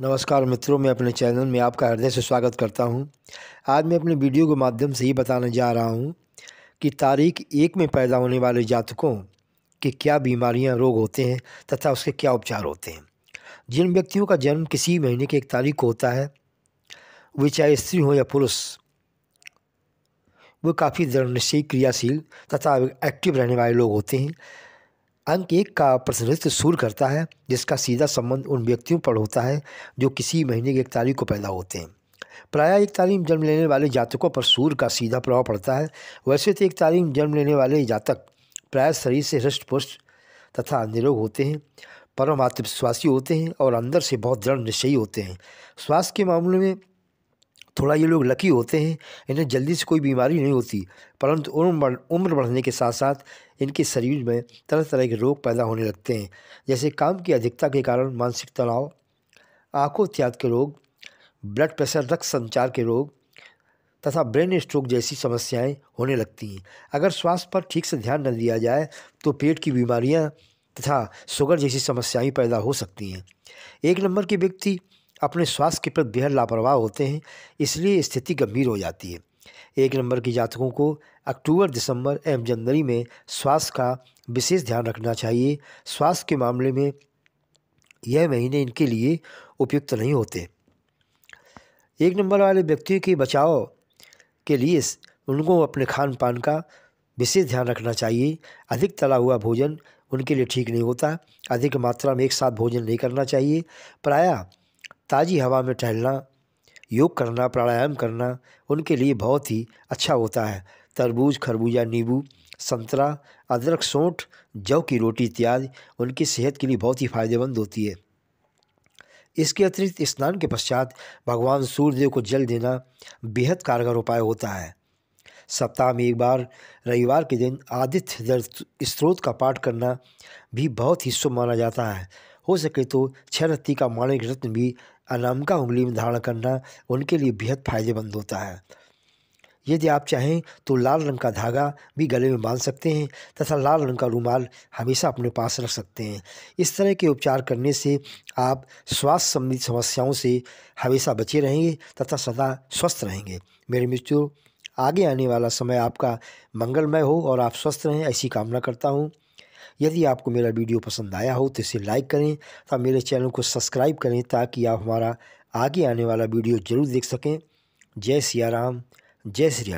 नमस्कार मित्रों मैं अपने चैनल में आपका हृदय से स्वागत करता हूं। आज मैं अपने वीडियो के माध्यम से ये बताने जा रहा हूं कि तारीख एक में पैदा होने वाले जातकों के क्या बीमारियां रोग होते हैं तथा उसके क्या उपचार होते हैं जिन व्यक्तियों का जन्म किसी महीने की एक तारीख को होता है वे चाहे स्त्री हों या पुरुष वे काफ़ी दृढ़ क्रियाशील तथा एक्टिव रहने वाले लोग होते हैं अंक एक का प्रतिनिधित्व सूर्य करता है जिसका सीधा संबंध उन व्यक्तियों पर होता है जो किसी महीने की एक तारीख को पैदा होते हैं प्रायः एक तालीम जन्म लेने वाले जातकों पर सूर्य का सीधा प्रभाव पड़ता है वैसे तो एक तालीम जन्म लेने वाले जातक प्राय शरीर से हृष्ट पुष्ट तथा निरोग होते हैं परम आत्मविश्वासी होते हैं और अंदर से बहुत दृढ़ निश्चयी होते हैं स्वास्थ्य के मामले में थोड़ा ये लोग लकी होते हैं इन्हें जल्दी से कोई बीमारी नहीं होती परंतु उम्र उम्र बढ़ने के साथ साथ इनके शरीर में तरह तरह के रोग पैदा होने लगते हैं जैसे काम की अधिकता के कारण मानसिक तनाव आँखों त्याग के रोग ब्लड प्रेशर रक्त संचार के रोग तथा ब्रेन स्ट्रोक जैसी समस्याएं होने लगती हैं अगर स्वास्थ्य पर ठीक से ध्यान न दिया जाए तो पेट की बीमारियां तथा शुगर जैसी समस्याएं पैदा हो सकती हैं एक नंबर के व्यक्ति अपने स्वास्थ्य के प्रति बेहद लापरवाह होते हैं इसलिए स्थिति गंभीर हो जाती है एक नंबर के जातकों को अक्टूबर दिसंबर एवं जनवरी में स्वास्थ्य का विशेष ध्यान रखना चाहिए स्वास्थ्य के मामले में यह महीने इनके लिए उपयुक्त नहीं होते एक नंबर वाले व्यक्तियों के बचाव के लिए उनको अपने खान पान का विशेष ध्यान रखना चाहिए अधिक तला हुआ भोजन उनके लिए ठीक नहीं होता अधिक मात्रा में एक साथ भोजन नहीं करना चाहिए प्रायः ताज़ी हवा में टहलना योग करना प्राणायाम करना उनके लिए बहुत ही अच्छा होता है तरबूज खरबूजा नींबू संतरा अदरक सौंठ जौ की रोटी इत्यादि उनकी सेहत के लिए बहुत ही फायदेमंद होती है इसके अतिरिक्त स्नान के पश्चात भगवान सूर्यदेव को जल देना बेहद कारगर उपाय होता है सप्ताह में एक बार रविवार के दिन आदित्य स्त्रोत का पाठ करना भी बहुत ही शुभ माना जाता है हो सके तो रत्ती का माणिक रत्न भी अनामका उंगली में धारण करना उनके लिए बेहद फायदेमंद होता है यदि आप चाहें तो लाल रंग का धागा भी गले में बांध सकते हैं तथा लाल रंग का रूमाल हमेशा अपने पास रख सकते हैं इस तरह के उपचार करने से आप स्वास्थ्य संबंधित समस्याओं से हमेशा बचे रहेंगे तथा सदा स्वस्थ रहेंगे मेरे मित्रों आगे आने वाला समय आपका मंगलमय हो और आप स्वस्थ रहें ऐसी कामना करता हूँ यदि आपको मेरा वीडियो पसंद आया हो तो इसे लाइक करें तथा मेरे चैनल को सब्सक्राइब करें ताकि आप हमारा आगे आने वाला वीडियो जरूर देख सकें जय सिया राम जय श्री